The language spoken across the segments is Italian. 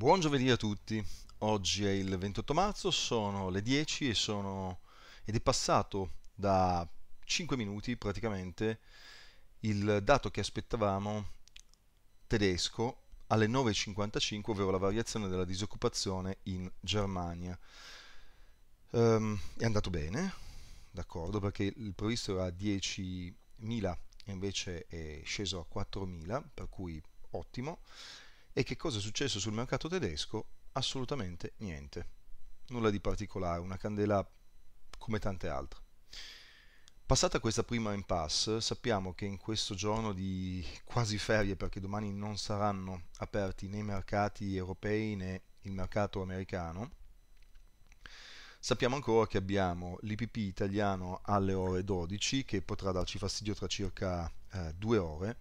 Buon giovedì a tutti, oggi è il 28 marzo, sono le 10 e sono... ed è passato da 5 minuti praticamente il dato che aspettavamo tedesco alle 9.55, ovvero la variazione della disoccupazione in Germania. Um, è andato bene, d'accordo, perché il previsto era 10.000 e invece è sceso a 4.000, per cui ottimo. E che cosa è successo sul mercato tedesco? Assolutamente niente. Nulla di particolare, una candela come tante altre. Passata questa prima impasse, sappiamo che in questo giorno di quasi ferie, perché domani non saranno aperti né i mercati europei né il mercato americano, Sappiamo ancora che abbiamo l'IPP italiano alle ore 12 che potrà darci fastidio tra circa eh, due ore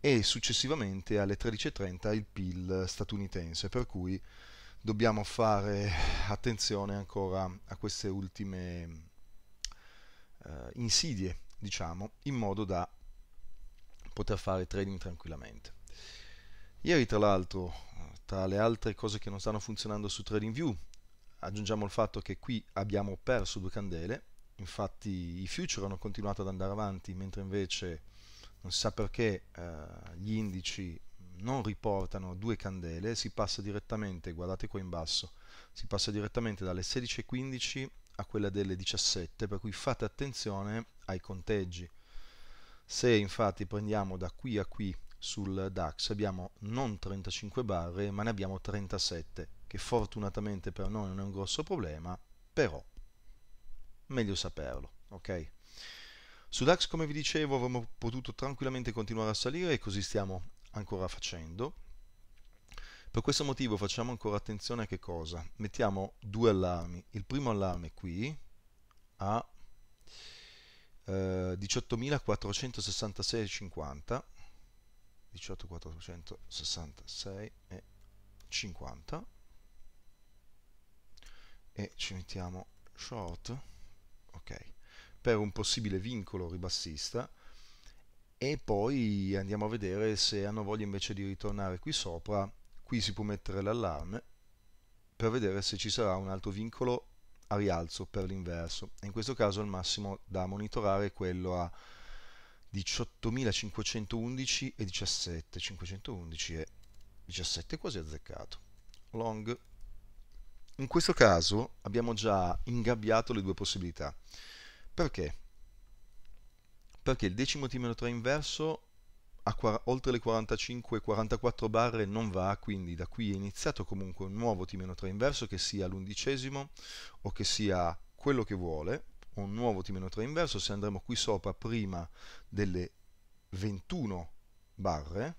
e successivamente alle 13.30 il PIL statunitense, per cui dobbiamo fare attenzione ancora a queste ultime eh, insidie, diciamo, in modo da poter fare trading tranquillamente. Ieri tra l'altro, tra le altre cose che non stanno funzionando su TradingView, aggiungiamo il fatto che qui abbiamo perso due candele, infatti i future hanno continuato ad andare avanti, mentre invece non si sa perché eh, gli indici non riportano due candele, si passa direttamente, guardate qua in basso, si passa direttamente dalle 16.15 a quella delle 17, per cui fate attenzione ai conteggi. Se infatti prendiamo da qui a qui sul DAX abbiamo non 35 barre ma ne abbiamo 37, che fortunatamente per noi non è un grosso problema, però meglio saperlo, ok? Su DAX, come vi dicevo, avremmo potuto tranquillamente continuare a salire e così stiamo ancora facendo. Per questo motivo facciamo ancora attenzione a che cosa? Mettiamo due allarmi. Il primo allarme qui a eh, 18.466,50 18.466,50 e ci mettiamo short ok per un possibile vincolo ribassista e poi andiamo a vedere se hanno voglia invece di ritornare qui sopra qui si può mettere l'allarme per vedere se ci sarà un altro vincolo a rialzo per l'inverso in questo caso il massimo da monitorare è quello a 18.511 e 17 e 17 quasi azzeccato long in questo caso abbiamo già ingabbiato le due possibilità. Perché? Perché il decimo timero 3 inverso oltre le 45 44 barre non va, quindi da qui è iniziato comunque un nuovo T-3 inverso che sia l'undicesimo o che sia quello che vuole, un nuovo T-3 inverso, se andremo qui sopra prima delle 21 barre,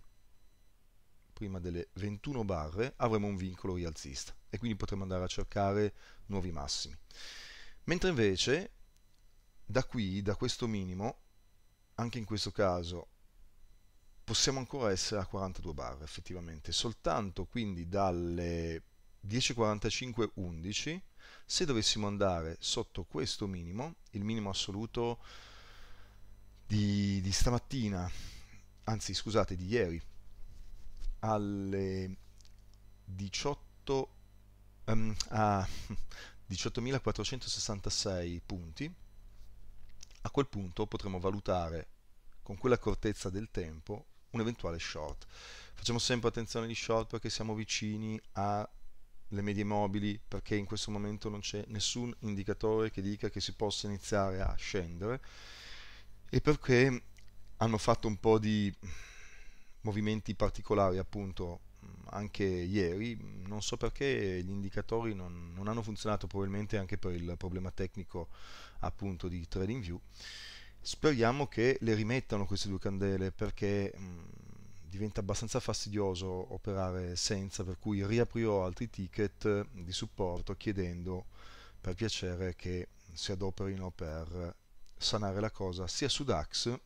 prima delle 21 barre avremo un vincolo rialzista e quindi potremo andare a cercare nuovi massimi. Mentre invece da qui, da questo minimo, anche in questo caso possiamo ancora essere a 42 bar effettivamente, soltanto quindi dalle 10.45.11 se dovessimo andare sotto questo minimo, il minimo assoluto di, di stamattina, anzi scusate di ieri, alle 18.00 um, a 18.466 punti, a quel punto potremo valutare con quella cortezza del tempo un eventuale short. Facciamo sempre attenzione agli short perché siamo vicini alle medie mobili perché in questo momento non c'è nessun indicatore che dica che si possa iniziare a scendere e perché hanno fatto un po' di movimenti particolari appunto anche ieri, non so perché gli indicatori non, non, hanno funzionato, probabilmente anche per il problema tecnico appunto di TradingView. Speriamo che le rimettano queste due candele perché mh, mm, diventa abbastanza fastidioso operare senza, per cui riaprirò altri ticket di supporto chiedendo per piacere che si adoperino per sanare la cosa sia su DAX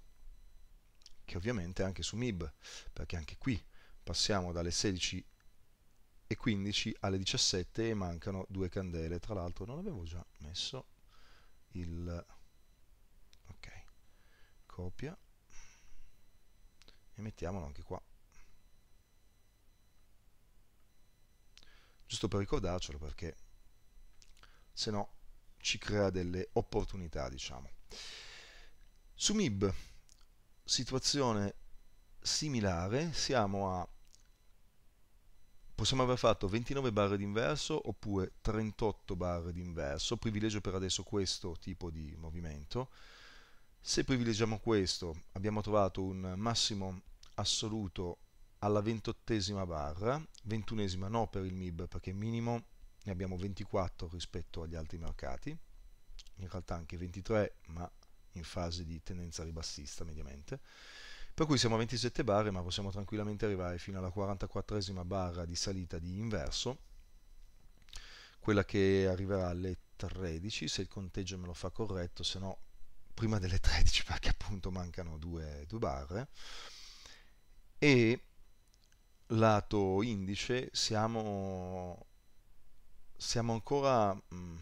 che ovviamente anche su MIB, perché anche qui passiamo dalle 16 e 15 alle 17 e mancano due candele tra l'altro non avevo già messo il ok copia e mettiamolo anche qua giusto per ricordarcelo perché se no ci crea delle opportunità diciamo su MIB situazione similare siamo a possiamo aver fatto 29 barre d'inverso oppure 38 barre d'inverso, privilegio per adesso questo tipo di movimento. Se privilegiamo questo abbiamo trovato un massimo assoluto alla ventottesima barra, ventunesima no per il MIB perché minimo ne abbiamo 24 rispetto agli altri mercati, in realtà anche 23 ma in fase di tendenza ribassista mediamente. Per cui siamo a 27 barre, ma possiamo tranquillamente arrivare fino alla 44esima barra di salita di inverso, quella che arriverà alle 13, se il conteggio me lo fa corretto, se no prima delle 13 perché appunto mancano due, due barre. E lato indice siamo, siamo ancora... Mh, mm,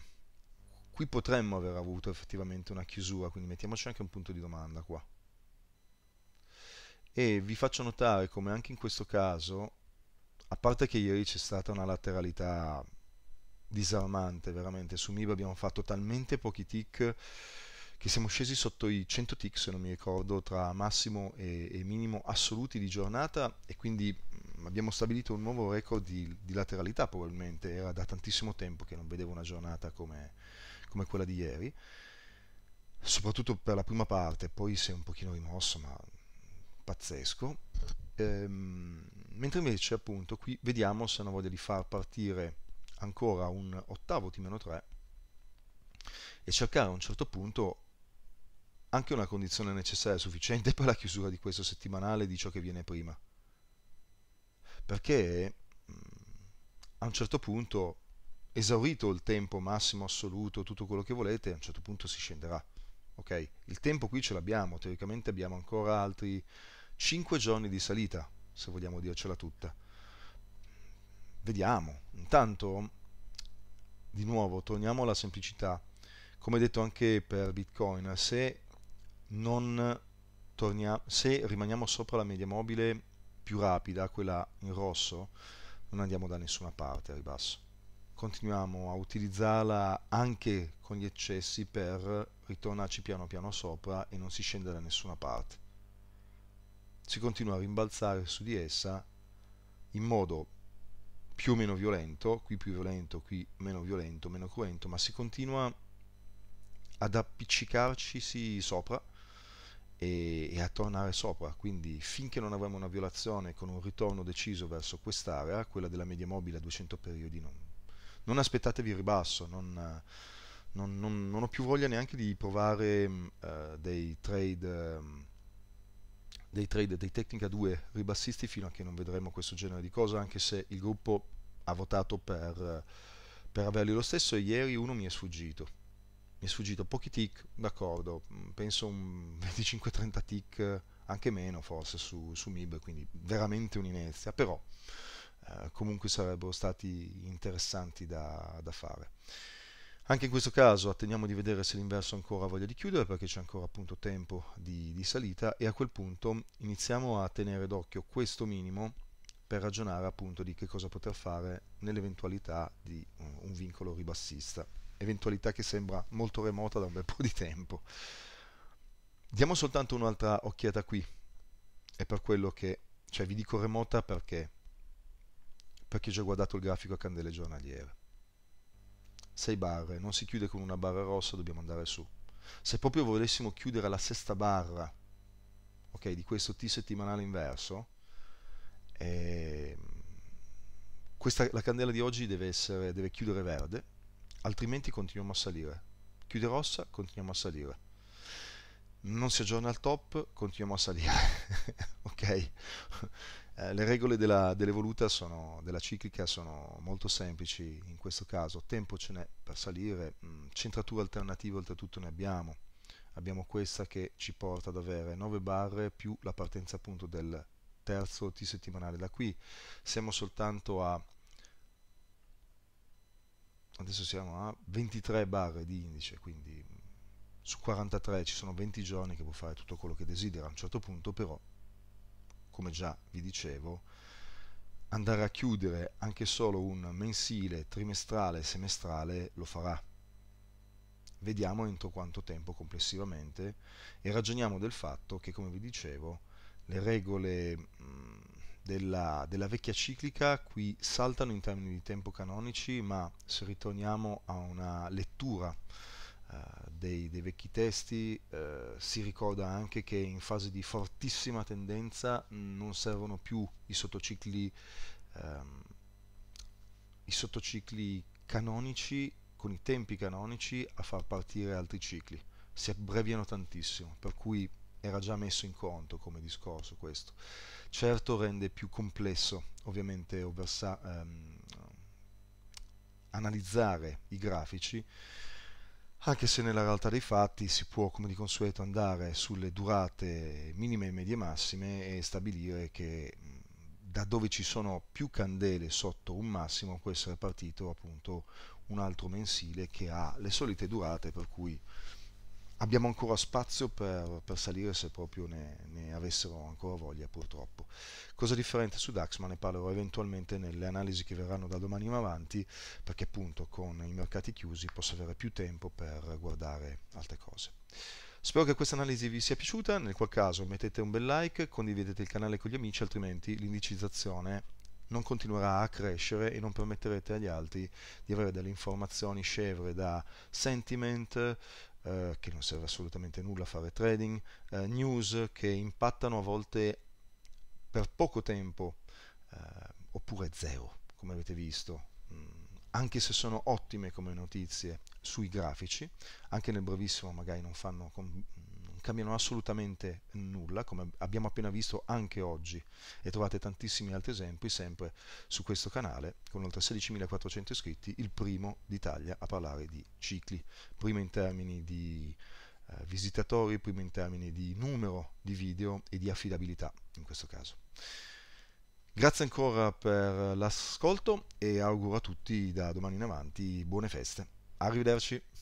qui potremmo aver avuto effettivamente una chiusura, quindi mettiamoci anche un punto di domanda qua e vi faccio notare come anche in questo caso, a parte che ieri c'è stata una lateralità disarmante veramente, su MIB abbiamo fatto talmente pochi tick che siamo scesi sotto i 100 tick se non mi ricordo tra massimo e, e minimo assoluti di giornata e quindi mm, abbiamo stabilito un nuovo record di, di, lateralità probabilmente, era da tantissimo tempo che non vedevo una giornata come, come quella di ieri, soprattutto per la prima parte, poi si è un pochino rimosso ma pazzesco. Ehm, mentre invece appunto qui vediamo se hanno voglia di far partire ancora un ottavo t 3 e cercare a un certo punto anche una condizione necessaria e sufficiente per la chiusura di questo settimanale di ciò che viene prima. Perché mm, a un certo punto, esaurito il tempo massimo assoluto, tutto quello che volete, a un certo punto si scenderà. Ok? Il tempo qui ce l'abbiamo, teoricamente abbiamo ancora altri 5 giorni di salita, se vogliamo dircela tutta. Vediamo, intanto di nuovo torniamo alla semplicità. Come detto anche per Bitcoin, se, torniamo, se rimaniamo sopra la media mobile più rapida, quella in rosso, non andiamo da nessuna parte a ribasso. Continuiamo a utilizzarla anche con gli eccessi per ritornarci piano piano sopra e non si scende da nessuna parte si continua a rimbalzare su di essa in modo più o meno violento, qui più violento, qui meno violento, meno cruento, ma si continua ad appiccicarci sopra e, e, a tornare sopra, quindi finché non avremo una violazione con un ritorno deciso verso quest'area, quella della media mobile a 200 periodi, non, non aspettatevi il ribasso, non, non, non, ho più voglia neanche di provare eh, dei trade... Eh, dei trade dei Tecnica 2 ribassisti fino a che non vedremo questo genere di cosa, anche se il gruppo ha votato per, per averli lo stesso e ieri uno mi è sfuggito. Mi è sfuggito pochi tick, d'accordo, mm, penso un 25-30 tick, anche meno forse su, su MIB, quindi veramente un'inezia, però eh, comunque sarebbero stati interessanti da, da fare. Anche in questo caso attendiamo di vedere se l'inverso ancora ha voglia di chiudere perché c'è ancora appunto tempo di, di, salita e a quel punto iniziamo a tenere d'occhio questo minimo per ragionare appunto di che cosa poter fare nell'eventualità di eh, un vincolo ribassista, eventualità che sembra molto remota da un bel po' di tempo. Diamo soltanto un'altra occhiata qui, è per quello che, cioè vi dico remota perché, perché ho già guardato il grafico a candele giornaliere. 6 barre, non si chiude con una barra rossa, dobbiamo andare su. Se proprio volessimo chiudere la sesta barra, ok, di questo T settimanale inverso, eh, questa, la candela di oggi deve, essere, deve chiudere verde, altrimenti continuiamo a salire. Chiude rossa, continuiamo a salire non si aggiorna al top, continuiamo a salire. ok? Eh, le regole della, dell'evoluta sono, della ciclica sono molto semplici in questo caso, tempo ce n'è per salire, mh, mm, centratura alternativa oltretutto ne abbiamo, abbiamo questa che ci porta ad avere 9 barre più la partenza appunto del terzo T settimanale, da qui siamo soltanto a adesso siamo a 23 barre di indice, quindi mm, su 43 ci sono 20 giorni che può fare tutto quello che desidera, a un certo punto però come già vi dicevo, andare a chiudere anche solo un mensile, trimestrale, semestrale lo farà. Vediamo entro quanto tempo complessivamente e ragioniamo del fatto che, come vi dicevo, le regole mm, della, della, vecchia ciclica qui saltano in termini di tempo canonici, ma se ritorniamo a una lettura eh, dei, dei, vecchi testi eh, si ricorda anche che in fase di fortissima tendenza non servono più i sottocicli, ehm, i sottocicli canonici con i tempi canonici a far partire altri cicli si abbreviano tantissimo per cui era già messo in conto come discorso questo. Certo rende più complesso ovviamente ehm, analizzare i grafici anche se nella realtà dei fatti si può come di consueto andare sulle durate minime, e medie massime e stabilire che da dove ci sono più candele sotto un massimo può essere partito appunto un altro mensile che ha le solite durate per cui abbiamo ancora spazio per, per salire se proprio ne, ne, avessero ancora voglia purtroppo. Cosa differente su DAX ma ne parlerò eventualmente nelle analisi che verranno da domani in avanti perché appunto con i mercati chiusi posso avere più tempo per guardare altre cose. Spero che questa analisi vi sia piaciuta, nel qual caso mettete un bel like, condividete il canale con gli amici, altrimenti l'indicizzazione non continuerà a crescere e non permetterete agli altri di avere delle informazioni scevre da sentiment, eh, che non serve assolutamente nulla a fare trading, eh, news che impattano a volte per poco tempo eh, oppure zero, come avete visto, mm, anche se sono ottime come notizie sui grafici, anche nel brevissimo magari non fanno cambiano assolutamente nulla, come abbiamo appena visto anche oggi e trovate tantissimi altri esempi sempre su questo canale con oltre 16.400 iscritti, il primo d'Italia a parlare di cicli, primo in termini di eh, visitatori, primo in termini di numero di video e di affidabilità in questo caso. Grazie ancora per l'ascolto e auguro a tutti da domani in avanti buone feste. Arrivederci.